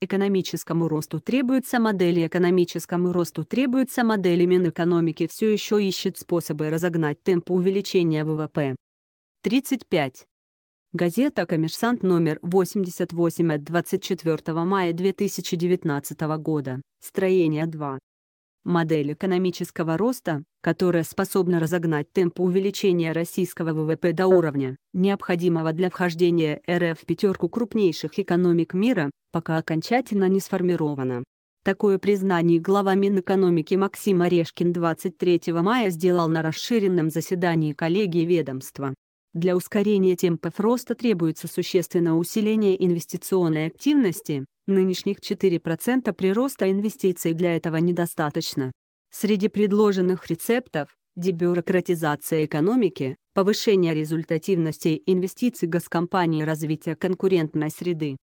экономическому росту требуются модели, экономическому росту требуются модели Минэкономики все еще ищет способы разогнать темп увеличения ВВП. 35. Газета «Коммерсант» номер 88 от 24 мая 2019 года, строение 2. Модель экономического роста, которая способна разогнать темпы увеличения российского ВВП до уровня, необходимого для вхождения РФ в пятерку крупнейших экономик мира, пока окончательно не сформирована. Такое признание глава Минэкономики Максим Орешкин 23 мая сделал на расширенном заседании коллегии ведомства. Для ускорения темпов роста требуется существенное усиление инвестиционной активности, Нынешних 4% прироста инвестиций для этого недостаточно. Среди предложенных рецептов – дебюрократизация экономики, повышение результативности инвестиций госкомпаний и развитие конкурентной среды.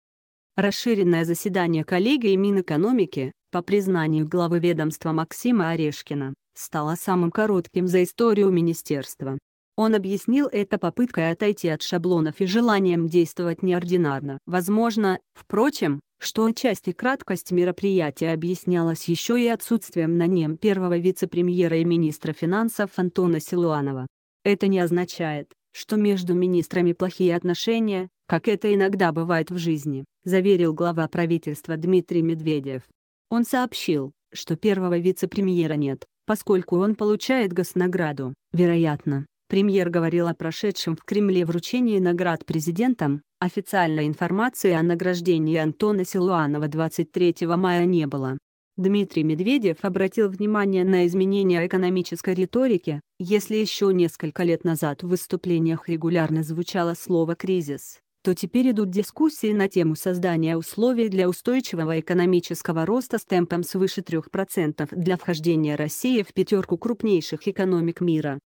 Расширенное заседание коллегии Минэкономики, по признанию главы ведомства Максима Орешкина, стало самым коротким за историю министерства. Он объяснил это попыткой отойти от шаблонов и желанием действовать неординарно. Возможно, впрочем, что отчасти краткость мероприятия объяснялась еще и отсутствием на нем первого вице-премьера и министра финансов Антона Силуанова. Это не означает, что между министрами плохие отношения, как это иногда бывает в жизни, заверил глава правительства Дмитрий Медведев. Он сообщил, что первого вице-премьера нет, поскольку он получает госнаграду, вероятно, Премьер говорил о прошедшем в Кремле вручении наград президентам, официальной информации о награждении Антона Силуанова 23 мая не было. Дмитрий Медведев обратил внимание на изменения экономической риторики, если еще несколько лет назад в выступлениях регулярно звучало слово «кризис», то теперь идут дискуссии на тему создания условий для устойчивого экономического роста с темпом свыше 3% для вхождения России в пятерку крупнейших экономик мира.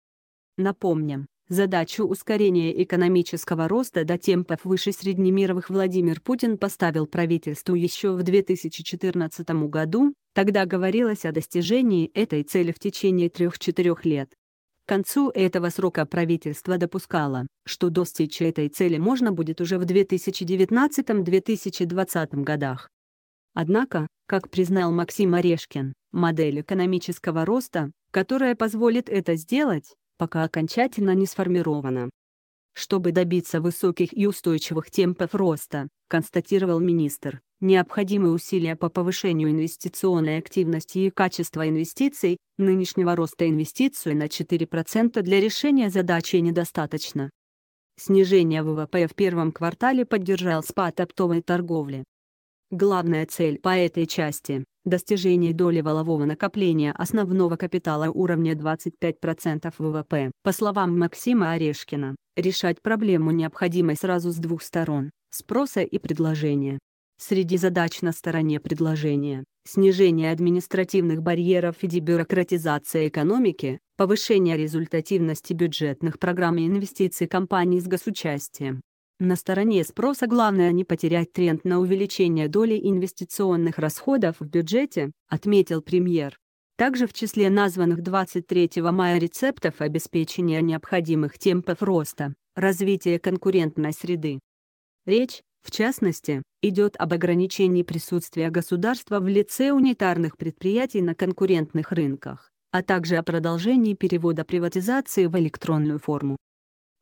Напомним, задачу ускорения экономического роста до темпов выше среднемировых Владимир Путин поставил правительству еще в 2014 году, тогда говорилось о достижении этой цели в течение 3-4 лет. К концу этого срока правительство допускало, что достичь этой цели можно будет уже в 2019-2020 годах. Однако, как признал Максим Орешкин, модель экономического роста, которая позволит это сделать, пока окончательно не сформирована. Чтобы добиться высоких и устойчивых темпов роста, констатировал министр, необходимы усилия по повышению инвестиционной активности и качества инвестиций, нынешнего роста инвестиций на 4% для решения задачи недостаточно. Снижение ВВП в первом квартале поддержал спад оптовой торговли, Главная цель по этой части – достижение доли волового накопления основного капитала уровня 25% ВВП. По словам Максима Орешкина, решать проблему необходимо сразу с двух сторон – спроса и предложения. Среди задач на стороне предложения – снижение административных барьеров и дебюрократизация экономики, повышение результативности бюджетных программ и инвестиций компаний с госучастием. На стороне спроса главное не потерять тренд на увеличение доли инвестиционных расходов в бюджете, отметил премьер. Также в числе названных 23 мая рецептов обеспечения необходимых темпов роста, развития конкурентной среды. Речь, в частности, идет об ограничении присутствия государства в лице унитарных предприятий на конкурентных рынках, а также о продолжении перевода приватизации в электронную форму.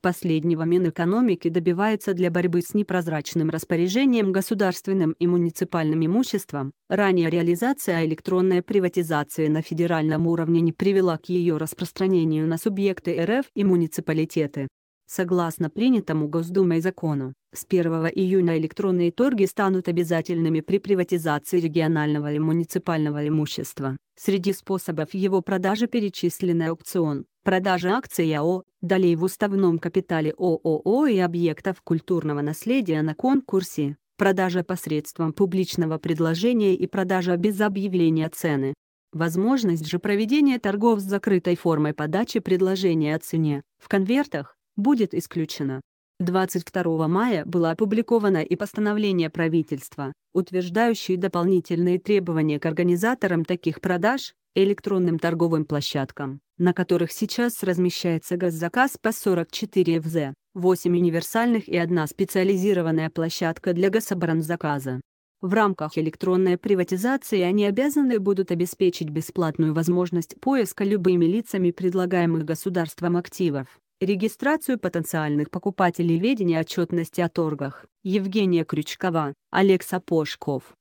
Последнего Минэкономики добивается для борьбы с непрозрачным распоряжением государственным и муниципальным имуществом. Ранее реализация электронной приватизации на федеральном уровне не привела к ее распространению на субъекты РФ и муниципалитеты. Согласно принятому Госдумой закону, с 1 июня электронные торги станут обязательными при приватизации регионального и муниципального имущества. Среди способов его продажи перечислены аукцион, продажа акций АО, долей в уставном капитале ООО и объектов культурного наследия на конкурсе, продажа посредством публичного предложения и продажа без объявления цены. Возможность же проведения торгов с закрытой формой подачи предложения о цене, в конвертах, будет исключена. 22 мая было опубликовано и постановление правительства, утверждающее дополнительные требования к организаторам таких продаж, электронным торговым площадкам, на которых сейчас размещается госзаказ по 44 ФЗ, 8 универсальных и одна специализированная площадка для гособоронзаказа. В рамках электронной приватизации они обязаны будут обеспечить бесплатную возможность поиска любыми лицами предлагаемых государством активов регистрацию потенциальных покупателей ведения отчетности о торгах Евгения Крючкова, Олег Сапожков.